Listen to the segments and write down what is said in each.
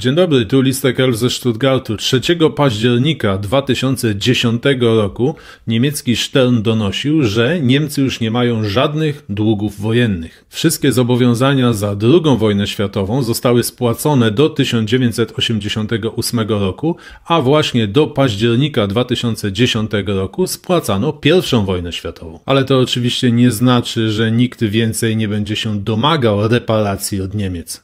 Dzień dobry, tu Listek L ze Stuttgartu. 3 października 2010 roku niemiecki Stern donosił, że Niemcy już nie mają żadnych długów wojennych. Wszystkie zobowiązania za II wojnę światową zostały spłacone do 1988 roku, a właśnie do października 2010 roku spłacano pierwszą wojnę światową. Ale to oczywiście nie znaczy, że nikt więcej nie będzie się domagał reparacji od Niemiec.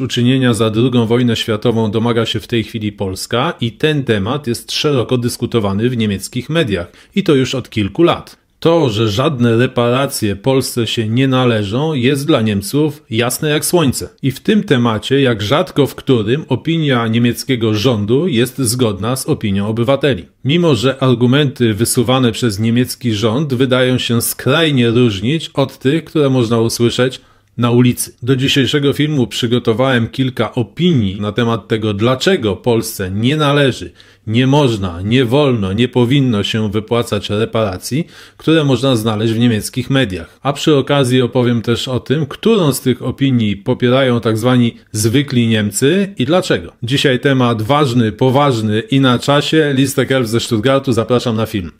uczynienia za II wojnę światową światową domaga się w tej chwili Polska i ten temat jest szeroko dyskutowany w niemieckich mediach i to już od kilku lat. To, że żadne reparacje Polsce się nie należą, jest dla Niemców jasne jak słońce. I w tym temacie, jak rzadko w którym, opinia niemieckiego rządu jest zgodna z opinią obywateli. Mimo, że argumenty wysuwane przez niemiecki rząd wydają się skrajnie różnić od tych, które można usłyszeć na ulicy. Do dzisiejszego filmu przygotowałem kilka opinii na temat tego, dlaczego Polsce nie należy, nie można, nie wolno, nie powinno się wypłacać reparacji, które można znaleźć w niemieckich mediach. A przy okazji opowiem też o tym, którą z tych opinii popierają tzw. Tak zwykli Niemcy i dlaczego. Dzisiaj temat ważny, poważny i na czasie. Listek Elf ze Stuttgartu, zapraszam na film.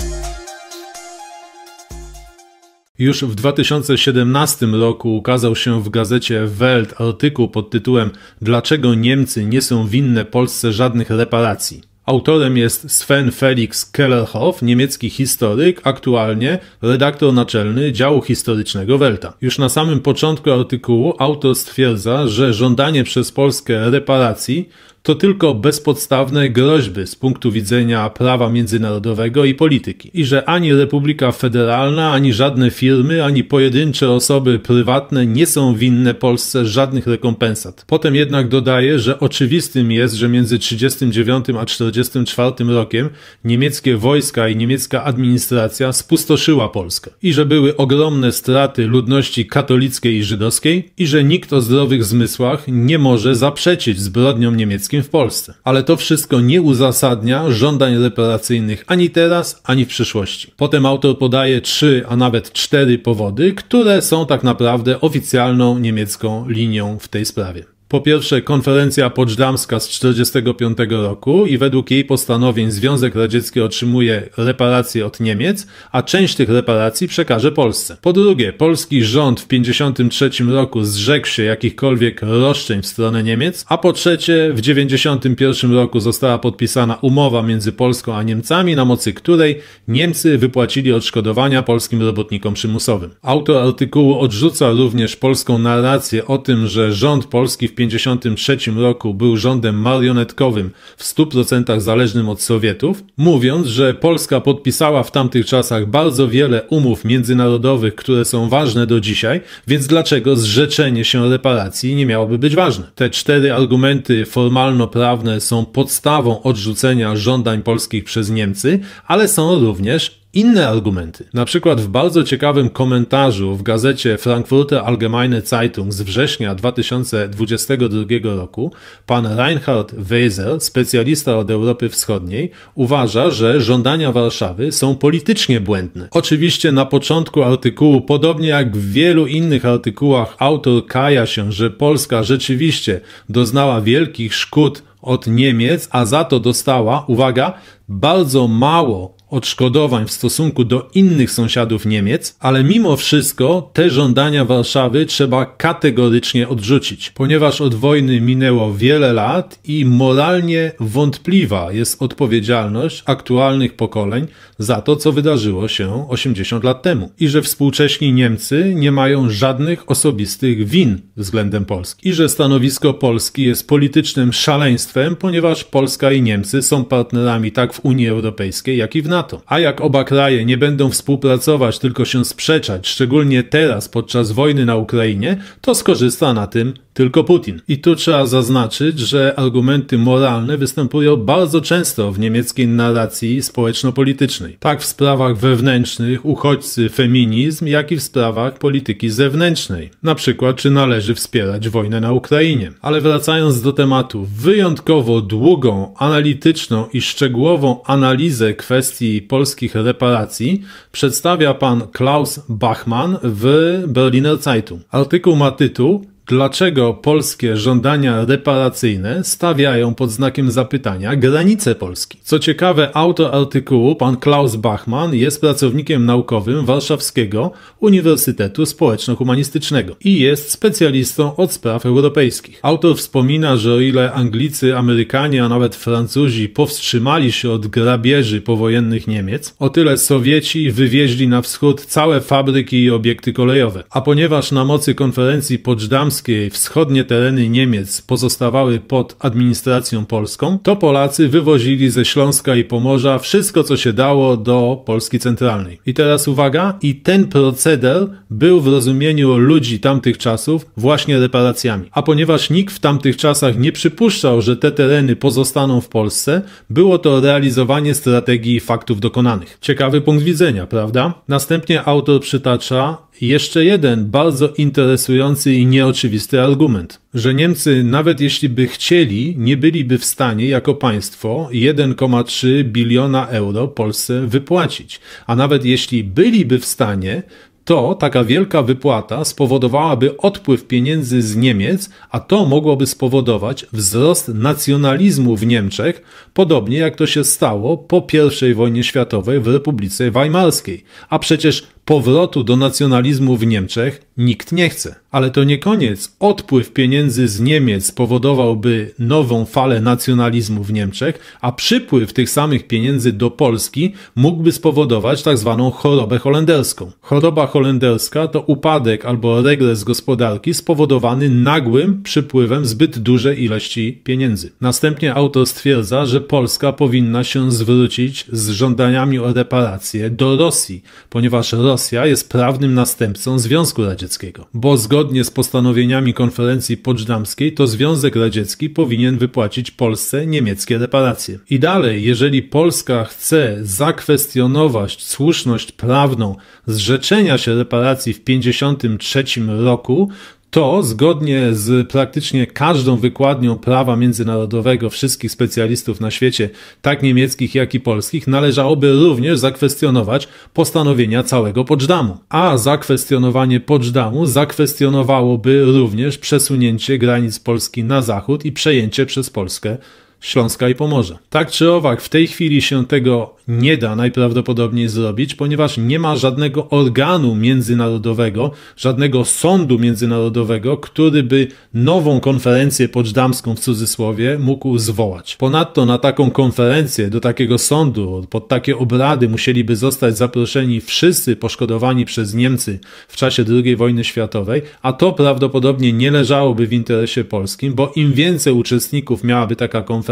Już w 2017 roku ukazał się w gazecie Welt artykuł pod tytułem Dlaczego Niemcy nie są winne Polsce żadnych reparacji? Autorem jest Sven Felix Kellerhoff, niemiecki historyk, aktualnie redaktor naczelny działu historycznego Welta. Już na samym początku artykułu autor stwierdza, że żądanie przez Polskę reparacji to tylko bezpodstawne groźby z punktu widzenia prawa międzynarodowego i polityki i że ani Republika Federalna, ani żadne firmy, ani pojedyncze osoby prywatne nie są winne Polsce żadnych rekompensat. Potem jednak dodaje, że oczywistym jest, że między 1939 a 1944 rokiem niemieckie wojska i niemiecka administracja spustoszyła Polskę i że były ogromne straty ludności katolickiej i żydowskiej i że nikt o zdrowych zmysłach nie może zaprzeczyć zbrodniom niemieckim w Polsce. Ale to wszystko nie uzasadnia żądań reparacyjnych ani teraz, ani w przyszłości. Potem autor podaje trzy, a nawet cztery powody, które są tak naprawdę oficjalną niemiecką linią w tej sprawie. Po pierwsze, konferencja poczdamska z 1945 roku i według jej postanowień Związek Radziecki otrzymuje reparacje od Niemiec, a część tych reparacji przekaże Polsce. Po drugie, polski rząd w 1953 roku zrzekł się jakichkolwiek roszczeń w stronę Niemiec, a po trzecie, w 1991 roku została podpisana umowa między Polską a Niemcami, na mocy której Niemcy wypłacili odszkodowania polskim robotnikom przymusowym. Autor artykułu odrzuca również polską narrację o tym, że rząd polski w 1953 roku był rządem marionetkowym w 100% zależnym od Sowietów, mówiąc, że Polska podpisała w tamtych czasach bardzo wiele umów międzynarodowych, które są ważne do dzisiaj, więc dlaczego zrzeczenie się reparacji nie miałoby być ważne? Te cztery argumenty formalno-prawne są podstawą odrzucenia żądań polskich przez Niemcy, ale są również inne argumenty. Na przykład w bardzo ciekawym komentarzu w gazecie Frankfurter Allgemeine Zeitung z września 2022 roku pan Reinhard Weiser, specjalista od Europy Wschodniej, uważa, że żądania Warszawy są politycznie błędne. Oczywiście na początku artykułu, podobnie jak w wielu innych artykułach, autor kaja się, że Polska rzeczywiście doznała wielkich szkód od Niemiec, a za to dostała, uwaga, bardzo mało odszkodowań w stosunku do innych sąsiadów Niemiec, ale mimo wszystko te żądania Warszawy trzeba kategorycznie odrzucić, ponieważ od wojny minęło wiele lat i moralnie wątpliwa jest odpowiedzialność aktualnych pokoleń za to, co wydarzyło się 80 lat temu i że współcześni Niemcy nie mają żadnych osobistych win względem Polski i że stanowisko Polski jest politycznym szaleństwem, ponieważ Polska i Niemcy są partnerami tak w Unii Europejskiej, jak i w NATO. NATO. A jak oba kraje nie będą współpracować, tylko się sprzeczać, szczególnie teraz podczas wojny na Ukrainie, to skorzysta na tym tylko Putin. I tu trzeba zaznaczyć, że argumenty moralne występują bardzo często w niemieckiej narracji społeczno-politycznej. Tak w sprawach wewnętrznych uchodźcy feminizm, jak i w sprawach polityki zewnętrznej. Na przykład, czy należy wspierać wojnę na Ukrainie. Ale wracając do tematu, wyjątkowo długą, analityczną i szczegółową analizę kwestii polskich reparacji przedstawia pan Klaus Bachmann w Berliner Zeitung. Artykuł ma tytuł dlaczego polskie żądania reparacyjne stawiają pod znakiem zapytania granice Polski. Co ciekawe, autor artykułu, pan Klaus Bachmann, jest pracownikiem naukowym Warszawskiego Uniwersytetu Społeczno-Humanistycznego i jest specjalistą od spraw europejskich. Autor wspomina, że o ile Anglicy, Amerykanie, a nawet Francuzi powstrzymali się od grabieży powojennych Niemiec, o tyle Sowieci wywieźli na wschód całe fabryki i obiekty kolejowe. A ponieważ na mocy konferencji Poczdam wschodnie tereny Niemiec pozostawały pod administracją polską, to Polacy wywozili ze Śląska i Pomorza wszystko, co się dało do Polski centralnej. I teraz uwaga, i ten proceder był w rozumieniu ludzi tamtych czasów właśnie reparacjami. A ponieważ nikt w tamtych czasach nie przypuszczał, że te tereny pozostaną w Polsce, było to realizowanie strategii faktów dokonanych. Ciekawy punkt widzenia, prawda? Następnie autor przytacza jeszcze jeden bardzo interesujący i nieoczywisty oczywisty argument, że Niemcy, nawet jeśli by chcieli, nie byliby w stanie jako państwo 1,3 biliona euro Polsce wypłacić. A nawet jeśli byliby w stanie, to taka wielka wypłata spowodowałaby odpływ pieniędzy z Niemiec, a to mogłoby spowodować wzrost nacjonalizmu w Niemczech, podobnie jak to się stało po I wojnie światowej w Republice Weimarskiej. A przecież powrotu do nacjonalizmu w Niemczech nikt nie chce. Ale to nie koniec. Odpływ pieniędzy z Niemiec spowodowałby nową falę nacjonalizmu w Niemczech, a przypływ tych samych pieniędzy do Polski mógłby spowodować tak zwaną chorobę holenderską. Choroba holenderska to upadek albo regres gospodarki spowodowany nagłym przypływem zbyt dużej ilości pieniędzy. Następnie autor stwierdza, że Polska powinna się zwrócić z żądaniami o reparacje do Rosji, ponieważ Rosja jest prawnym następcą Związku Radzieckiego. Radzieckiego, bo zgodnie z postanowieniami konferencji poczdamskiej to Związek Radziecki powinien wypłacić Polsce niemieckie reparacje. I dalej, jeżeli Polska chce zakwestionować słuszność prawną zrzeczenia się reparacji w 1953 roku, to zgodnie z praktycznie każdą wykładnią prawa międzynarodowego wszystkich specjalistów na świecie, tak niemieckich jak i polskich, należałoby również zakwestionować postanowienia całego Poczdamu. A zakwestionowanie Poczdamu zakwestionowałoby również przesunięcie granic Polski na zachód i przejęcie przez Polskę Śląska i Pomorza. Tak czy owak, w tej chwili się tego nie da najprawdopodobniej zrobić, ponieważ nie ma żadnego organu międzynarodowego, żadnego sądu międzynarodowego, który by nową konferencję poczdamską w cudzysłowie mógł zwołać. Ponadto na taką konferencję, do takiego sądu, pod takie obrady musieliby zostać zaproszeni wszyscy poszkodowani przez Niemcy w czasie II wojny światowej, a to prawdopodobnie nie leżałoby w interesie polskim, bo im więcej uczestników miałaby taka konferencja,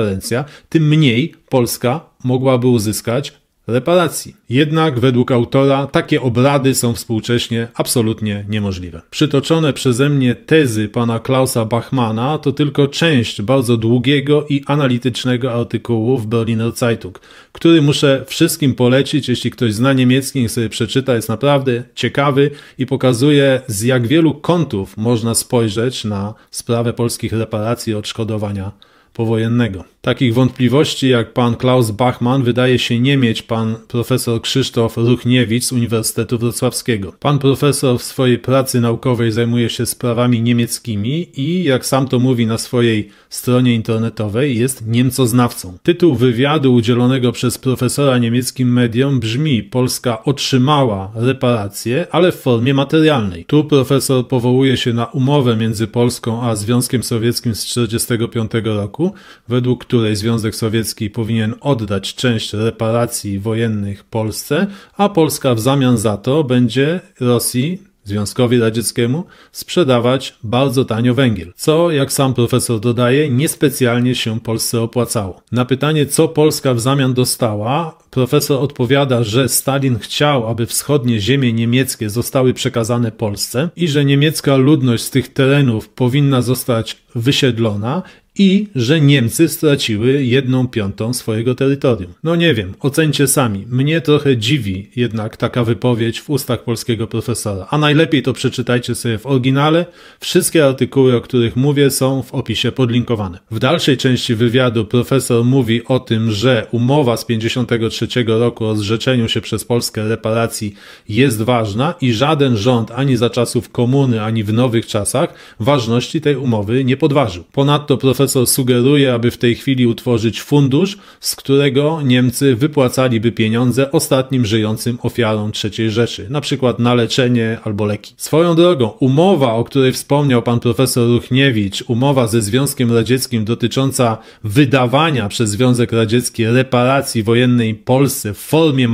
tym mniej Polska mogłaby uzyskać reparacji. Jednak według autora takie obrady są współcześnie absolutnie niemożliwe. Przytoczone przeze mnie tezy pana Klausa Bachmana to tylko część bardzo długiego i analitycznego artykułu w Berliner Zeitung, który muszę wszystkim polecić, jeśli ktoś zna niemiecki, i sobie przeczyta, jest naprawdę ciekawy i pokazuje z jak wielu kątów można spojrzeć na sprawę polskich reparacji i odszkodowania powojennego. Takich wątpliwości jak pan Klaus Bachmann wydaje się nie mieć pan profesor Krzysztof Ruchniewicz z Uniwersytetu Wrocławskiego. Pan profesor w swojej pracy naukowej zajmuje się sprawami niemieckimi i, jak sam to mówi na swojej stronie internetowej, jest Niemcoznawcą. Tytuł wywiadu udzielonego przez profesora niemieckim mediom brzmi Polska otrzymała reparacje, ale w formie materialnej. Tu profesor powołuje się na umowę między Polską a Związkiem Sowieckim z 1945 roku roku, według której Związek Sowiecki powinien oddać część reparacji wojennych Polsce, a Polska w zamian za to będzie Rosji Związkowi Radzieckiemu sprzedawać bardzo tanio węgiel, co, jak sam profesor dodaje, niespecjalnie się Polsce opłacało. Na pytanie, co Polska w zamian dostała, profesor odpowiada, że Stalin chciał, aby wschodnie ziemie niemieckie zostały przekazane Polsce i że niemiecka ludność z tych terenów powinna zostać wysiedlona i że Niemcy straciły jedną piątą swojego terytorium. No nie wiem, ocencie sami. Mnie trochę dziwi jednak taka wypowiedź w ustach polskiego profesora. A najlepiej to przeczytajcie sobie w oryginale. Wszystkie artykuły, o których mówię, są w opisie podlinkowane. W dalszej części wywiadu profesor mówi o tym, że umowa z 1953 roku o zrzeczeniu się przez Polskę reparacji jest ważna i żaden rząd ani za czasów komuny, ani w nowych czasach ważności tej umowy nie podważył. Ponadto profesor Profesor sugeruje, aby w tej chwili utworzyć fundusz, z którego Niemcy wypłacaliby pieniądze ostatnim żyjącym ofiarom III Rzeszy, na przykład na leczenie albo leki. Swoją drogą, umowa, o której wspomniał pan profesor Ruchniewicz, umowa ze Związkiem Radzieckim dotycząca wydawania przez Związek Radziecki reparacji wojennej Polsce w formie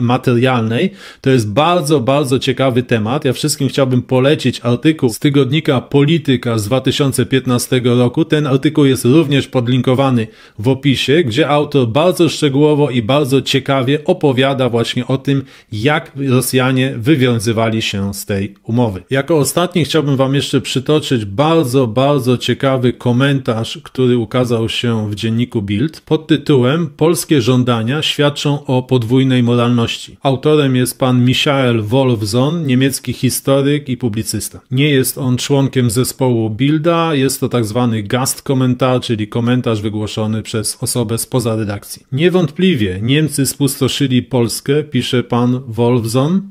materialnej, to jest bardzo, bardzo ciekawy temat. Ja wszystkim chciałbym polecić artykuł z tygodnika Polityka z 2015 roku. Ten artykuł artykuł jest również podlinkowany w opisie, gdzie autor bardzo szczegółowo i bardzo ciekawie opowiada właśnie o tym, jak Rosjanie wywiązywali się z tej umowy. Jako ostatni chciałbym Wam jeszcze przytoczyć bardzo, bardzo ciekawy komentarz, który ukazał się w dzienniku Bild pod tytułem Polskie żądania świadczą o podwójnej moralności. Autorem jest pan Michael Wolfson, niemiecki historyk i publicysta. Nie jest on członkiem zespołu Bilda, jest to tak zwany gast komentarz, czyli komentarz wygłoszony przez osobę spoza redakcji. Niewątpliwie Niemcy spustoszyli Polskę, pisze pan Wolfson,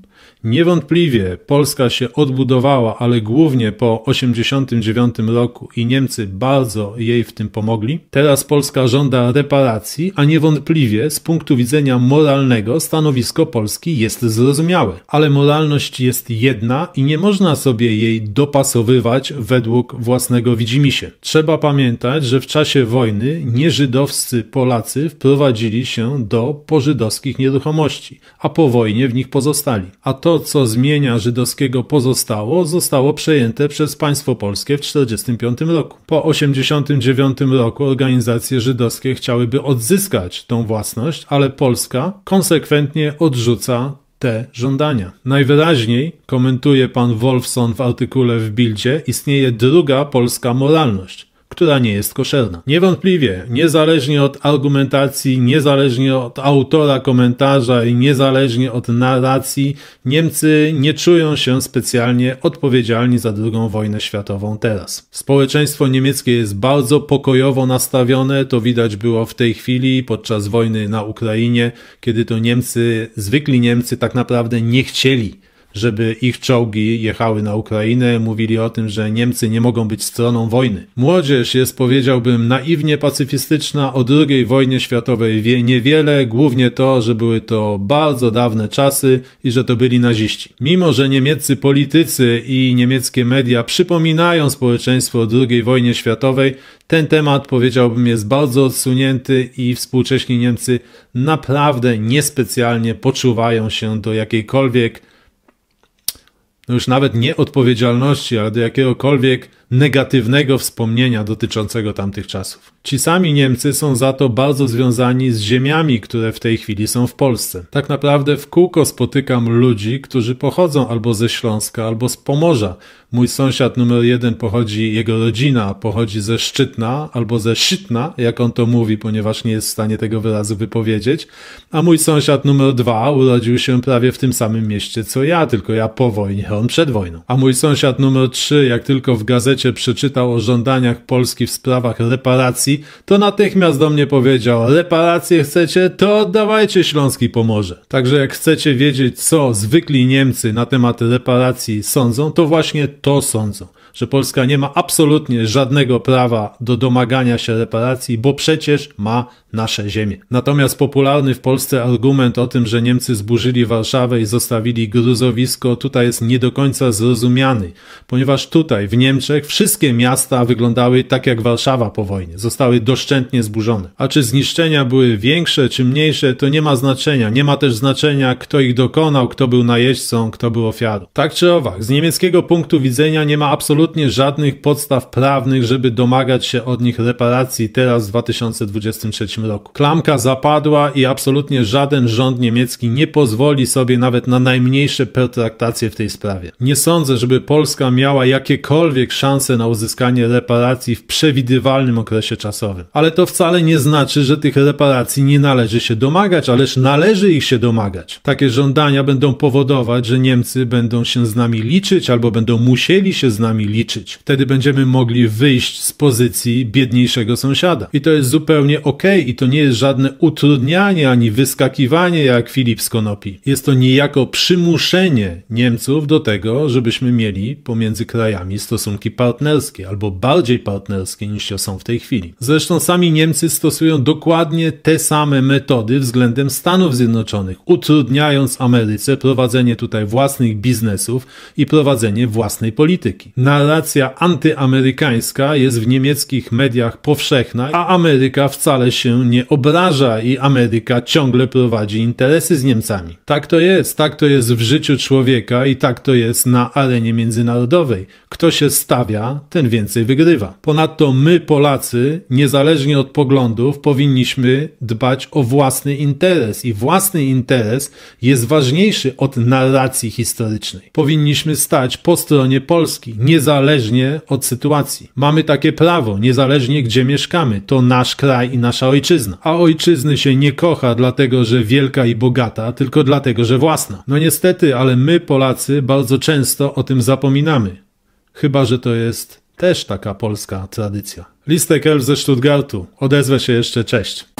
Niewątpliwie Polska się odbudowała, ale głównie po 1989 roku i Niemcy bardzo jej w tym pomogli. Teraz Polska żąda reparacji, a niewątpliwie z punktu widzenia moralnego stanowisko Polski jest zrozumiałe. Ale moralność jest jedna i nie można sobie jej dopasowywać według własnego widzimisię. Trzeba pamiętać, że w czasie wojny nieżydowscy Polacy wprowadzili się do pożydowskich nieruchomości, a po wojnie w nich pozostali. A to, co zmienia żydowskiego pozostało, zostało przejęte przez państwo polskie w 1945 roku. Po 1989 roku organizacje żydowskie chciałyby odzyskać tą własność, ale Polska konsekwentnie odrzuca te żądania. Najwyraźniej, komentuje pan Wolfson w artykule w Bildzie, istnieje druga polska moralność – która nie jest koszerna. Niewątpliwie, niezależnie od argumentacji, niezależnie od autora komentarza i niezależnie od narracji, Niemcy nie czują się specjalnie odpowiedzialni za II wojnę światową teraz. Społeczeństwo niemieckie jest bardzo pokojowo nastawione, to widać było w tej chwili podczas wojny na Ukrainie, kiedy to Niemcy, zwykli Niemcy tak naprawdę nie chcieli żeby ich czołgi jechały na Ukrainę, mówili o tym, że Niemcy nie mogą być stroną wojny. Młodzież jest, powiedziałbym, naiwnie pacyfistyczna, o II wojnie światowej wie niewiele, głównie to, że były to bardzo dawne czasy i że to byli naziści. Mimo, że niemieccy politycy i niemieckie media przypominają społeczeństwo o II wojnie światowej, ten temat, powiedziałbym, jest bardzo odsunięty i współcześni Niemcy naprawdę niespecjalnie poczuwają się do jakiejkolwiek no już nawet nie odpowiedzialności, ale do jakiegokolwiek negatywnego wspomnienia dotyczącego tamtych czasów. Ci sami Niemcy są za to bardzo związani z ziemiami, które w tej chwili są w Polsce. Tak naprawdę w kółko spotykam ludzi, którzy pochodzą albo ze Śląska, albo z Pomorza, mój sąsiad numer jeden pochodzi, jego rodzina pochodzi ze Szczytna albo ze Szczytna, jak on to mówi, ponieważ nie jest w stanie tego wyrazu wypowiedzieć, a mój sąsiad numer dwa urodził się prawie w tym samym mieście co ja, tylko ja po wojnie, on przed wojną. A mój sąsiad numer trzy, jak tylko w gazecie przeczytał o żądaniach Polski w sprawach reparacji, to natychmiast do mnie powiedział, reparacje chcecie, to oddawajcie Śląski Pomorze. Także jak chcecie wiedzieć, co zwykli Niemcy na temat reparacji sądzą, to właśnie to sądzą. że Polska nie ma absolutnie żadnego prawa do domagania się reparacji, bo przecież ma nasze ziemie. Natomiast popularny w Polsce argument o tym, że Niemcy zburzyli Warszawę i zostawili gruzowisko, tutaj jest nie do końca zrozumiany, ponieważ tutaj w Niemczech wszystkie miasta wyglądały tak jak Warszawa po wojnie, zostały doszczętnie zburzone. A czy zniszczenia były większe czy mniejsze, to nie ma znaczenia. Nie ma też znaczenia, kto ich dokonał, kto był najeźdźcą, kto był ofiarą. Tak czy owak, z niemieckiego punktu widzenia nie ma absolutnie absolutnie żadnych podstaw prawnych, żeby domagać się od nich reparacji teraz w 2023 roku. Klamka zapadła i absolutnie żaden rząd niemiecki nie pozwoli sobie nawet na najmniejsze pertraktacje w tej sprawie. Nie sądzę, żeby Polska miała jakiekolwiek szanse na uzyskanie reparacji w przewidywalnym okresie czasowym. Ale to wcale nie znaczy, że tych reparacji nie należy się domagać, ależ należy ich się domagać. Takie żądania będą powodować, że Niemcy będą się z nami liczyć albo będą musieli się z nami liczyć liczyć. Wtedy będziemy mogli wyjść z pozycji biedniejszego sąsiada. I to jest zupełnie ok, i to nie jest żadne utrudnianie ani wyskakiwanie jak Filip z Konopi. Jest to niejako przymuszenie Niemców do tego, żebyśmy mieli pomiędzy krajami stosunki partnerskie albo bardziej partnerskie niż są w tej chwili. Zresztą sami Niemcy stosują dokładnie te same metody względem Stanów Zjednoczonych, utrudniając Ameryce prowadzenie tutaj własnych biznesów i prowadzenie własnej polityki. Na narracja antyamerykańska jest w niemieckich mediach powszechna, a Ameryka wcale się nie obraża i Ameryka ciągle prowadzi interesy z Niemcami. Tak to jest, tak to jest w życiu człowieka i tak to jest na arenie międzynarodowej. Kto się stawia, ten więcej wygrywa. Ponadto my, Polacy, niezależnie od poglądów, powinniśmy dbać o własny interes i własny interes jest ważniejszy od narracji historycznej. Powinniśmy stać po stronie Polski, nie niezależnie od sytuacji. Mamy takie prawo, niezależnie gdzie mieszkamy. To nasz kraj i nasza ojczyzna. A ojczyzny się nie kocha dlatego, że wielka i bogata, tylko dlatego, że własna. No niestety, ale my Polacy bardzo często o tym zapominamy. Chyba, że to jest też taka polska tradycja. Listek Elf ze Stuttgartu. Odezwę się jeszcze, cześć.